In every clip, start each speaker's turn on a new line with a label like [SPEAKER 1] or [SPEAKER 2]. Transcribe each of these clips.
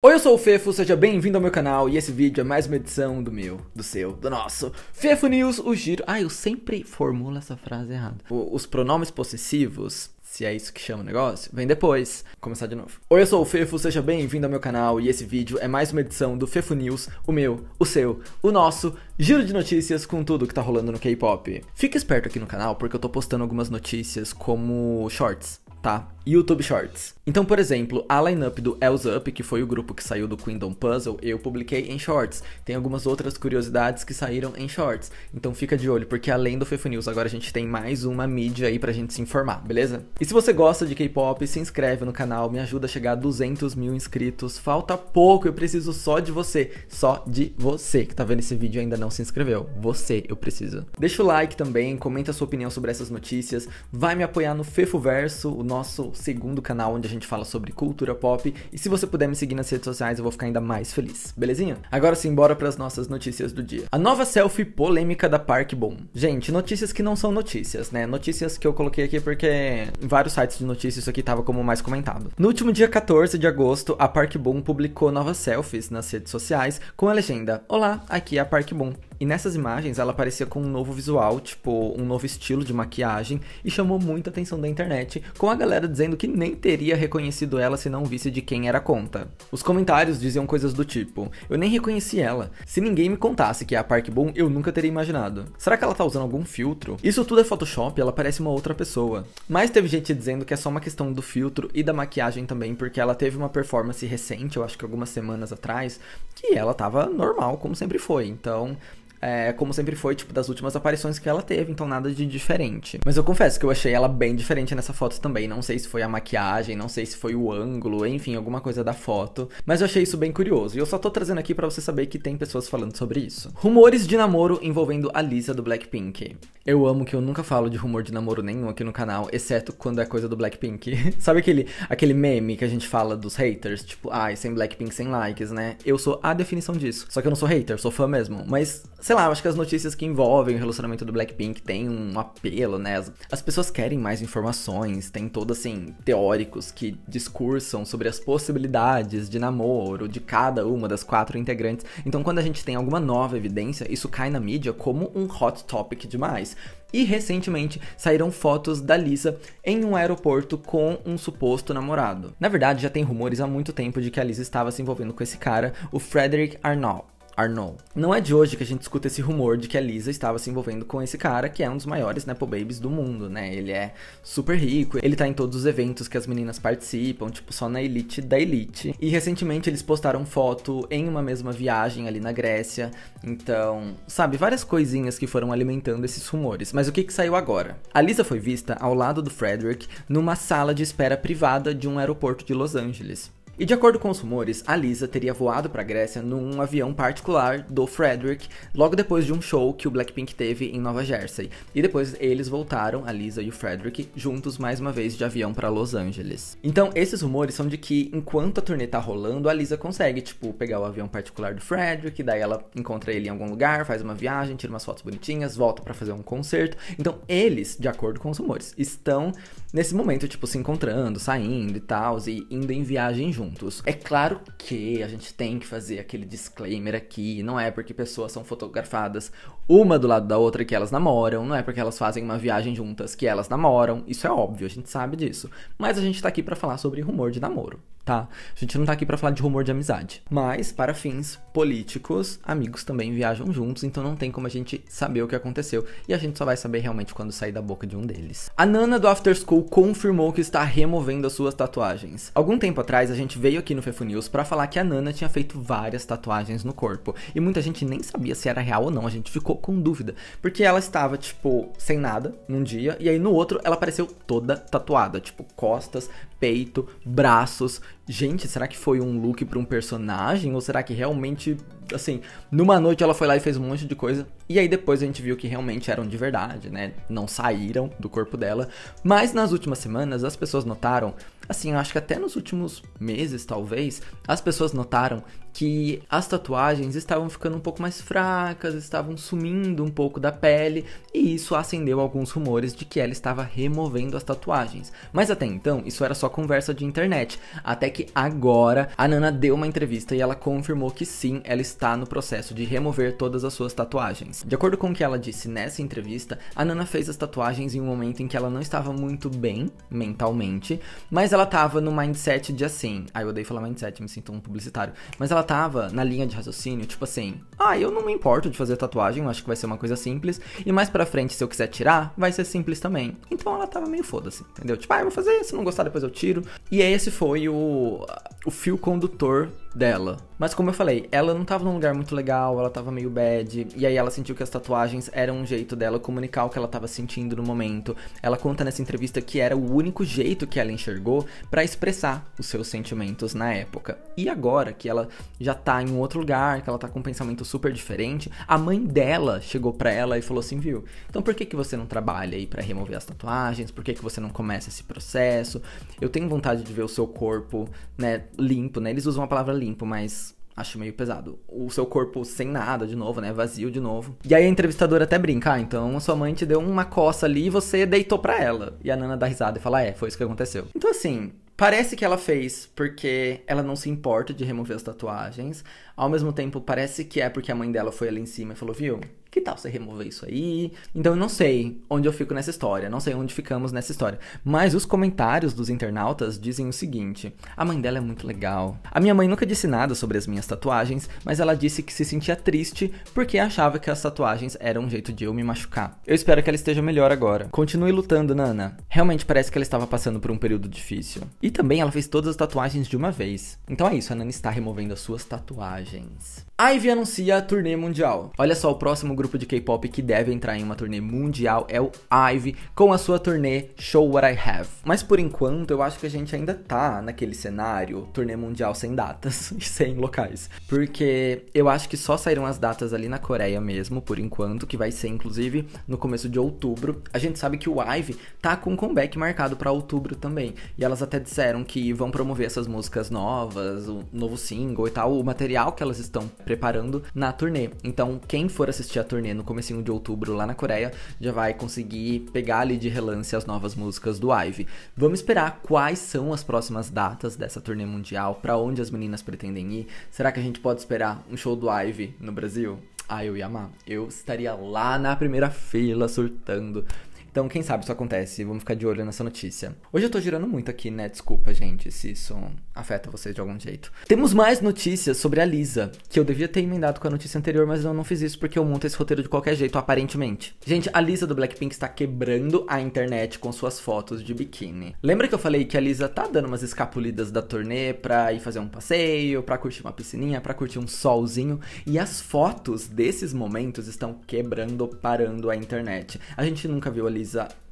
[SPEAKER 1] Oi, eu sou o Fefo, seja bem-vindo ao meu canal e esse vídeo é mais uma edição do meu, do seu, do nosso Fefo News, o giro. Ah, eu sempre formulo essa frase errada. os pronomes possessivos, se é isso que chama o negócio, vem depois. Vou começar de novo. Oi, eu sou o Fefo, seja bem-vindo ao meu canal e esse vídeo é mais uma edição do Fefo News, o meu, o seu, o nosso giro de notícias com tudo que tá rolando no K-pop. Fica esperto aqui no canal porque eu tô postando algumas notícias como shorts tá? YouTube Shorts. Então, por exemplo, a lineup do Elzup, Up, que foi o grupo que saiu do Kingdom Puzzle, eu publiquei em Shorts. Tem algumas outras curiosidades que saíram em Shorts. Então fica de olho, porque além do Fefo News, agora a gente tem mais uma mídia aí pra gente se informar, beleza? E se você gosta de K-pop, se inscreve no canal, me ajuda a chegar a 200 mil inscritos. Falta pouco, eu preciso só de você. Só de você que tá vendo esse vídeo e ainda não se inscreveu. Você, eu preciso. Deixa o like também, comenta a sua opinião sobre essas notícias. Vai me apoiar no Fefo Verso, o nosso segundo canal onde a gente fala sobre cultura pop. E se você puder me seguir nas redes sociais, eu vou ficar ainda mais feliz, belezinha? Agora sim, bora para as nossas notícias do dia. A nova selfie polêmica da Park Bom. Gente, notícias que não são notícias, né? Notícias que eu coloquei aqui porque em vários sites de notícias isso aqui tava como mais comentado. No último dia 14 de agosto, a Park Bom publicou novas selfies nas redes sociais com a legenda: Olá, aqui é a Park Bom. E nessas imagens ela aparecia com um novo visual, tipo um novo estilo de maquiagem, e chamou muita atenção da internet, com a galera dizendo que nem teria reconhecido ela se não visse de quem era a conta. Os comentários diziam coisas do tipo: Eu nem reconheci ela. Se ninguém me contasse que é a Park Boom, eu nunca teria imaginado. Será que ela tá usando algum filtro? Isso tudo é Photoshop, ela parece uma outra pessoa. Mas teve gente dizendo que é só uma questão do filtro e da maquiagem também, porque ela teve uma performance recente, eu acho que algumas semanas atrás, que ela tava normal, como sempre foi. Então, é, como sempre foi, tipo, das últimas aparições que ela teve, então nada de diferente. Mas eu confesso que eu achei ela bem diferente nessa foto também. Não sei se foi a maquiagem, não sei se foi o ângulo, enfim, alguma coisa da foto. Mas eu achei isso bem curioso. E eu só tô trazendo aqui para você saber que tem pessoas falando sobre isso. Rumores de namoro envolvendo a Lisa do Blackpink. Eu amo que eu nunca falo de rumor de namoro nenhum aqui no canal, exceto quando é coisa do Blackpink. Sabe aquele, aquele meme que a gente fala dos haters? Tipo, ai, ah, sem Blackpink, sem likes, né? Eu sou a definição disso. Só que eu não sou hater, sou fã mesmo. Mas sei lá, acho que as notícias que envolvem o relacionamento do Blackpink tem um apelo, né? As, as pessoas querem mais informações, tem todo assim, teóricos que discursam sobre as possibilidades de namoro de cada uma das quatro integrantes. Então, quando a gente tem alguma nova evidência, isso cai na mídia como um hot topic demais. E recentemente saíram fotos da Lisa em um aeroporto com um suposto namorado. Na verdade, já tem rumores há muito tempo de que a Lisa estava se envolvendo com esse cara, o Frederick Arnault. Arnold. Não é de hoje que a gente escuta esse rumor de que a Lisa estava se envolvendo com esse cara, que é um dos maiores Nepo Babies do mundo, né? Ele é super rico, ele tá em todos os eventos que as meninas participam, tipo, só na elite da elite. E recentemente eles postaram foto em uma mesma viagem ali na Grécia. Então, sabe, várias coisinhas que foram alimentando esses rumores. Mas o que que saiu agora? A Lisa foi vista ao lado do Frederick numa sala de espera privada de um aeroporto de Los Angeles. E de acordo com os rumores, a Lisa teria voado para a Grécia num avião particular do Frederick logo depois de um show que o Blackpink teve em Nova Jersey. E depois eles voltaram, a Lisa e o Frederick, juntos mais uma vez de avião para Los Angeles. Então, esses rumores são de que enquanto a turnê tá rolando, a Lisa consegue, tipo, pegar o avião particular do Frederick, daí ela encontra ele em algum lugar, faz uma viagem, tira umas fotos bonitinhas, volta para fazer um concerto. Então, eles, de acordo com os rumores, estão nesse momento, tipo, se encontrando, saindo e tal, e indo em viagem juntos. É claro que a gente tem que fazer aquele disclaimer aqui, não é porque pessoas são fotografadas uma do lado da outra que elas namoram, não é porque elas fazem uma viagem juntas que elas namoram, isso é óbvio, a gente sabe disso. Mas a gente tá aqui para falar sobre rumor de namoro tá? A gente não tá aqui para falar de rumor de amizade. Mas, para fins políticos, amigos também viajam juntos, então não tem como a gente saber o que aconteceu. E a gente só vai saber realmente quando sair da boca de um deles. A Nana do After School confirmou que está removendo as suas tatuagens. Algum tempo atrás, a gente veio aqui no Fefo News pra falar que a Nana tinha feito várias tatuagens no corpo. E muita gente nem sabia se era real ou não, a gente ficou com dúvida. Porque ela estava, tipo, sem nada num dia, e aí no outro ela apareceu toda tatuada. Tipo, costas, peito, braços, gente, será que foi um look para um personagem ou será que realmente assim, numa noite ela foi lá e fez um monte de coisa. E aí depois a gente viu que realmente eram de verdade, né? Não saíram do corpo dela. Mas nas últimas semanas as pessoas notaram, assim, acho que até nos últimos meses talvez, as pessoas notaram que as tatuagens estavam ficando um pouco mais fracas, estavam sumindo um pouco da pele, e isso acendeu alguns rumores de que ela estava removendo as tatuagens. Mas até então, isso era só conversa de internet, até que agora a Nana deu uma entrevista e ela confirmou que sim, ela está está no processo de remover todas as suas tatuagens. De acordo com o que ela disse nessa entrevista, a Nana fez as tatuagens em um momento em que ela não estava muito bem mentalmente, mas ela estava no mindset de assim. Ai, eu odeio falar mindset, me sinto um publicitário. Mas ela estava na linha de raciocínio, tipo assim: ah, eu não me importo de fazer tatuagem, eu acho que vai ser uma coisa simples, e mais pra frente, se eu quiser tirar, vai ser simples também. Então ela tava meio foda-se, entendeu? Tipo, ah, eu vou fazer, se não gostar, depois eu tiro. E esse foi o, o fio condutor dela. Mas como eu falei, ela não tava num lugar muito legal, ela tava meio bad, e aí ela sentiu que as tatuagens eram um jeito dela comunicar o que ela tava sentindo no momento. Ela conta nessa entrevista que era o único jeito que ela enxergou para expressar os seus sentimentos na época. E agora que ela já tá em um outro lugar, que ela tá com um pensamento super diferente, a mãe dela chegou para ela e falou assim, viu? Então por que que você não trabalha aí para remover as tatuagens? Por que que você não começa esse processo? Eu tenho vontade de ver o seu corpo, né, limpo, né? Eles usam a palavra limpo, mas acho meio pesado. O seu corpo sem nada de novo, né? Vazio de novo. E aí a entrevistadora até brinca, ah, então a sua mãe te deu uma coça ali e você deitou pra ela. E a Nana dá risada e fala, é, foi isso que aconteceu. Então assim. Parece que ela fez porque ela não se importa de remover as tatuagens. Ao mesmo tempo, parece que é porque a mãe dela foi ali em cima e falou: Viu, que tal você remover isso aí? Então eu não sei onde eu fico nessa história, não sei onde ficamos nessa história. Mas os comentários dos internautas dizem o seguinte: a mãe dela é muito legal. A minha mãe nunca disse nada sobre as minhas tatuagens, mas ela disse que se sentia triste porque achava que as tatuagens eram um jeito de eu me machucar. Eu espero que ela esteja melhor agora. Continue lutando, Nana. Realmente parece que ela estava passando por um período difícil. E também ela fez todas as tatuagens de uma vez. Então é isso, a Nana está removendo as suas tatuagens. A Ivy anuncia a turnê mundial. Olha só o próximo grupo de K-pop que deve entrar em uma turnê mundial é o IVE, com a sua turnê Show What I Have. Mas por enquanto, eu acho que a gente ainda tá naquele cenário turnê mundial sem datas e sem locais. Porque eu acho que só saíram as datas ali na Coreia mesmo, por enquanto, que vai ser inclusive no começo de outubro. A gente sabe que o IVE tá com um comeback marcado para outubro também. E elas até disseram que vão promover essas músicas novas, o novo single e tal, o material que elas estão preparando na turnê. Então, quem for assistir a turnê no comecinho de outubro lá na Coreia, já vai conseguir pegar ali de relance as novas músicas do Ive. Vamos esperar quais são as próximas datas dessa turnê mundial, para onde as meninas pretendem ir. Será que a gente pode esperar um show do Ive no Brasil? Ah, eu ia amar. Eu estaria lá na primeira fila surtando, então, quem sabe isso acontece, vamos ficar de olho nessa notícia. Hoje eu tô girando muito aqui, né? Desculpa, gente, se isso afeta vocês de algum jeito. Temos mais notícias sobre a Lisa, que eu devia ter emendado com a notícia anterior, mas eu não fiz isso porque eu monto esse roteiro de qualquer jeito, aparentemente. Gente, a Lisa do Blackpink está quebrando a internet com suas fotos de biquíni. Lembra que eu falei que a Lisa tá dando umas escapulidas da turnê pra ir fazer um passeio, pra curtir uma piscininha, pra curtir um solzinho? E as fotos desses momentos estão quebrando, parando a internet. A gente nunca viu a Lisa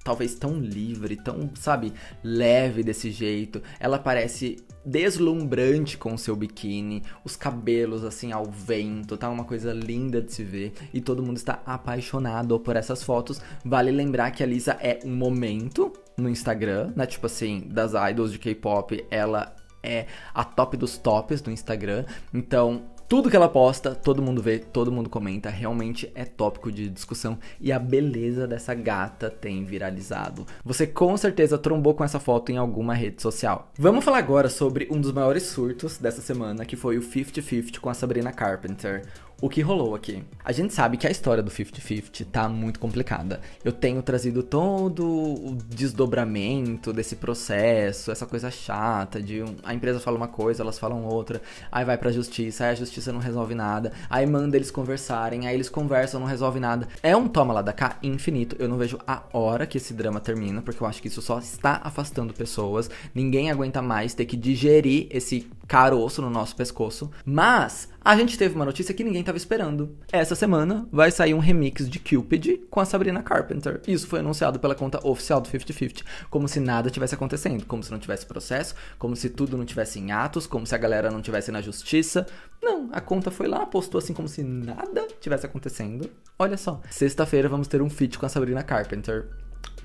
[SPEAKER 1] talvez tão livre, tão, sabe, leve desse jeito. Ela parece deslumbrante com seu biquíni, os cabelos assim ao vento, tá uma coisa linda de se ver e todo mundo está apaixonado por essas fotos. Vale lembrar que a Lisa é um momento no Instagram, né? Tipo assim, das idols de K-pop, ela é a top dos tops no Instagram. Então, tudo que ela posta, todo mundo vê, todo mundo comenta, realmente é tópico de discussão e a beleza dessa gata tem viralizado. Você com certeza trombou com essa foto em alguma rede social. Vamos falar agora sobre um dos maiores surtos dessa semana, que foi o 50-50 com a Sabrina Carpenter o que rolou aqui? A gente sabe que a história do 50-50 tá muito complicada. Eu tenho trazido todo o desdobramento desse processo, essa coisa chata de um, a empresa fala uma coisa, elas falam outra, aí vai pra justiça, aí a justiça não resolve nada, aí manda eles conversarem, aí eles conversam, não resolve nada. É um toma lá da cá infinito. Eu não vejo a hora que esse drama termina, porque eu acho que isso só está afastando pessoas. Ninguém aguenta mais ter que digerir esse caroço no nosso pescoço. Mas a gente teve uma notícia que ninguém estava esperando. Essa semana vai sair um remix de Cupid com a Sabrina Carpenter. Isso foi anunciado pela conta oficial do 5050, como se nada tivesse acontecendo, como se não tivesse processo, como se tudo não tivesse em atos, como se a galera não tivesse na justiça. Não, a conta foi lá, postou assim como se nada tivesse acontecendo. Olha só, sexta-feira vamos ter um feat com a Sabrina Carpenter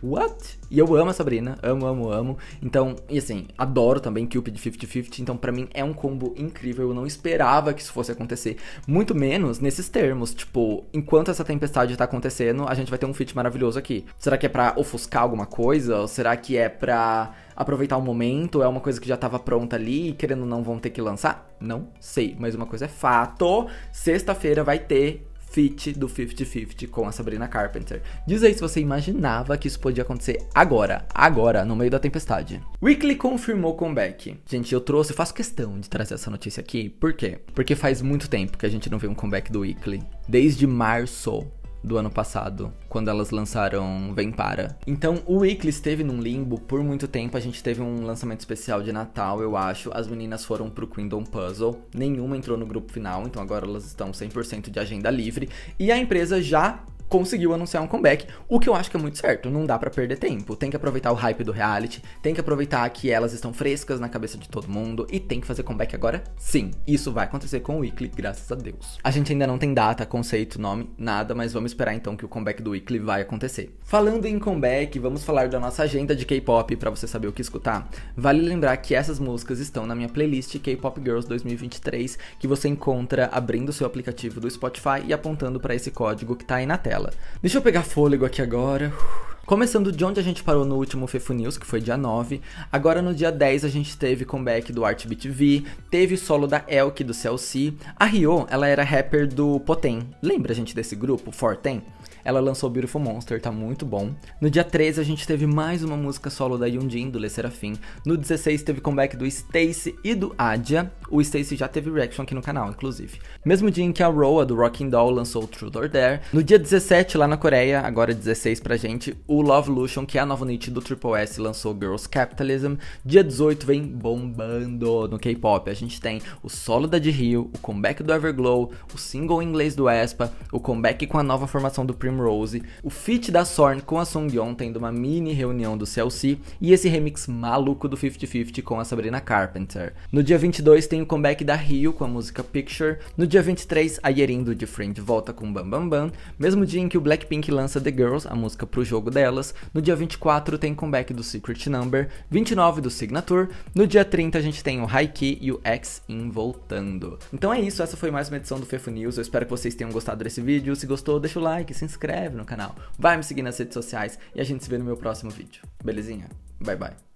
[SPEAKER 1] what? E eu amo a Sabrina, amo, amo, amo. Então, e assim, adoro também Cupid 50-50, então para mim é um combo incrível, eu não esperava que isso fosse acontecer, muito menos nesses termos, tipo, enquanto essa tempestade tá acontecendo, a gente vai ter um feat maravilhoso aqui. Será que é pra ofuscar alguma coisa? Ou será que é pra aproveitar o momento? É uma coisa que já tava pronta ali e querendo ou não vão ter que lançar? Não sei, mas uma coisa é fato, sexta-feira vai ter feat do 50-50 com a Sabrina Carpenter. Diz aí se você imaginava que isso podia acontecer agora, agora, no meio da tempestade. Weekly confirmou o comeback. Gente, eu trouxe, eu faço questão de trazer essa notícia aqui, por quê? Porque faz muito tempo que a gente não vê um comeback do Weekly. Desde março do ano passado, quando elas lançaram Vem Para. Então, o Weekly esteve num limbo por muito tempo. A gente teve um lançamento especial de Natal, eu acho. As meninas foram pro Kingdom Puzzle, nenhuma entrou no grupo final, então agora elas estão 100% de agenda livre. E a empresa já conseguiu anunciar um comeback, o que eu acho que é muito certo, não dá para perder tempo. Tem que aproveitar o hype do reality, tem que aproveitar que elas estão frescas na cabeça de todo mundo e tem que fazer comeback agora sim. Isso vai acontecer com o Weekly, graças a Deus. A gente ainda não tem data, conceito, nome, nada, mas vamos esperar então que o comeback do Weekly vai acontecer. Falando em comeback, vamos falar da nossa agenda de K-pop para você saber o que escutar. Vale lembrar que essas músicas estão na minha playlist K-Pop Girls 2023, que você encontra abrindo seu aplicativo do Spotify e apontando para esse código que tá aí na tela. Deixa eu pegar fôlego aqui agora. Uh. Começando de onde a gente parou no último Fefo News, que foi dia 9. Agora no dia 10 a gente teve comeback do Artbeat V, teve o solo da Elk do Celci. A Rio, ela era rapper do Potem. Lembra a gente desse grupo, Fortem? ela lançou Beautiful Monster, tá muito bom. No dia 13 a gente teve mais uma música solo da Yunjin, do Le Serafim. No 16 teve comeback do Stacy e do Adia. O Stacy já teve reaction aqui no canal, inclusive. Mesmo dia em que a Roa, do rocking Doll, lançou True or Dare. No dia 17, lá na Coreia, agora 16 pra gente, o Love Lution, que é a nova niche do Triple S, lançou Girls Capitalism. Dia 18 vem bombando no K-pop. A gente tem o solo da de Rio, o comeback do Everglow, o single em inglês do Espa, o comeback com a nova formação do Prim Primrose, o feat da Sorn com a Songyeon tendo uma mini reunião do CLC e esse remix maluco do 50-50 com a Sabrina Carpenter. No dia 22 tem o comeback da Rio com a música Picture, no dia 23 a Yerin do Different volta com Bam Bam Bam, mesmo dia em que o Blackpink lança The Girls, a música pro jogo delas, no dia 24 tem comeback do Secret Number, 29 do Signature, no dia 30 a gente tem o Haikyuu e o X in voltando. Então é isso, essa foi mais uma edição do Fefo News, eu espero que vocês tenham gostado desse vídeo, se gostou deixa o like, se inscreve inscreve no canal, vai me seguir nas redes sociais e a gente se vê no meu próximo vídeo. Belezinha? Bye bye.